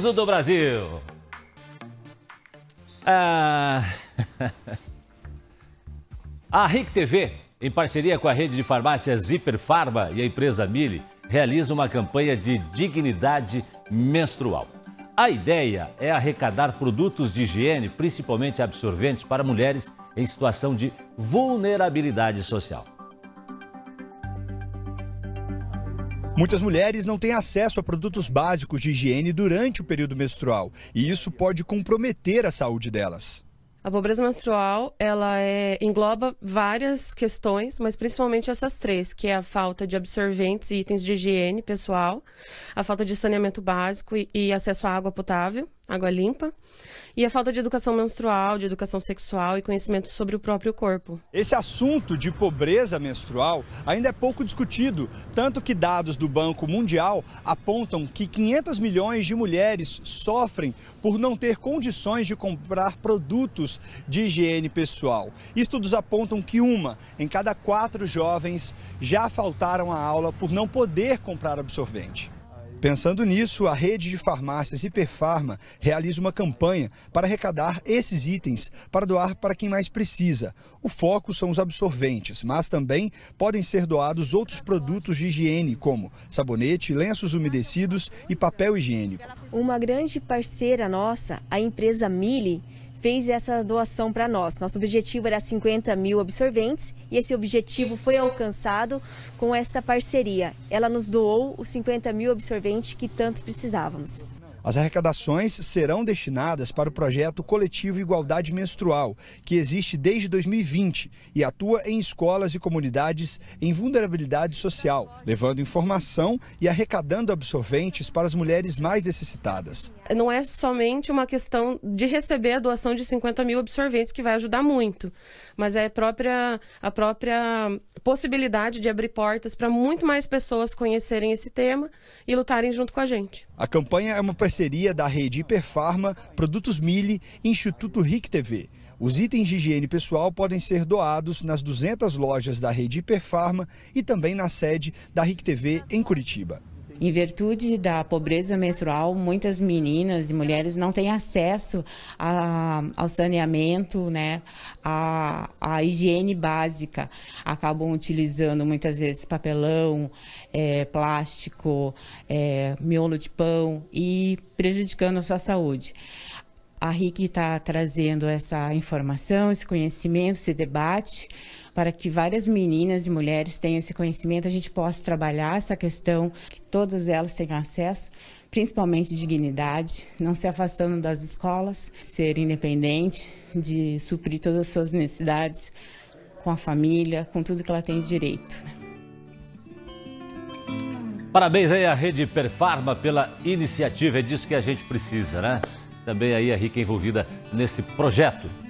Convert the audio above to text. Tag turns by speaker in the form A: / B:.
A: sorriso do Brasil. Ah... a RIC TV, em parceria com a rede de farmácias Hiperfarma e a empresa Mili, realiza uma campanha de dignidade menstrual. A ideia é arrecadar produtos de higiene, principalmente absorventes, para mulheres em situação de vulnerabilidade social.
B: Muitas mulheres não têm acesso a produtos básicos de higiene durante o período menstrual e isso pode comprometer a saúde delas.
C: A pobreza menstrual, ela é, engloba várias questões, mas principalmente essas três, que é a falta de absorventes e itens de higiene pessoal, a falta de saneamento básico e, e acesso à água potável, água limpa, e a falta de educação menstrual, de educação sexual e conhecimento
B: sobre o próprio corpo. Esse assunto de pobreza menstrual ainda é pouco discutido, tanto que dados do Banco Mundial apontam que 500 milhões de mulheres sofrem por não ter condições de comprar produtos de higiene pessoal. Estudos apontam que uma em cada quatro jovens já faltaram à aula por não poder comprar absorvente. Pensando nisso, a rede de farmácias Hiperfarma realiza uma campanha para arrecadar esses itens para doar para quem mais precisa. O foco são os absorventes, mas também podem ser doados outros produtos de higiene, como sabonete, lenços umedecidos e papel higiênico.
A: Uma
D: grande parceira nossa, a empresa Mili, fez essa doação para nós. Nosso objetivo era 50 mil absorventes e esse objetivo foi alcançado com esta parceria. Ela nos doou os 50 mil absorventes que tanto precisávamos.
B: As arrecadações serão destinadas para o projeto Coletivo Igualdade Menstrual, que existe desde 2020 e atua em escolas e comunidades em vulnerabilidade social, levando informação e arrecadando absorventes para as mulheres mais necessitadas.
C: Não é somente uma questão de receber a doação de 50 mil absorventes que vai ajudar muito, mas é a própria, a própria possibilidade de abrir portas para muito mais pessoas conhecerem esse tema e lutarem junto com a gente.
B: A campanha é uma parceria da rede Hiperfarma, Produtos Mille e Instituto RIC TV. Os itens de higiene pessoal podem ser doados nas 200 lojas da rede Hiperfarma e também na sede da RIC TV em Curitiba.
D: Em virtude da pobreza menstrual, muitas meninas e mulheres não têm acesso a, ao saneamento, né, a, a, higiene básica. Acabam utilizando muitas vezes papelão, é, plástico, é, miolo de pão e prejudicando a sua saúde a RIC está trazendo essa informação, esse conhecimento, esse debate, para que várias meninas e mulheres tenham esse conhecimento, a gente possa trabalhar essa questão, que todas elas tenham acesso, principalmente dignidade, não se afastando das escolas, ser independente, de suprir todas as suas necessidades com a família, com tudo que ela tem direito. Né?
A: Parabéns aí à Rede Perfarma pela iniciativa, é disso que a gente precisa, né? também aí a rica envolvida nesse projeto.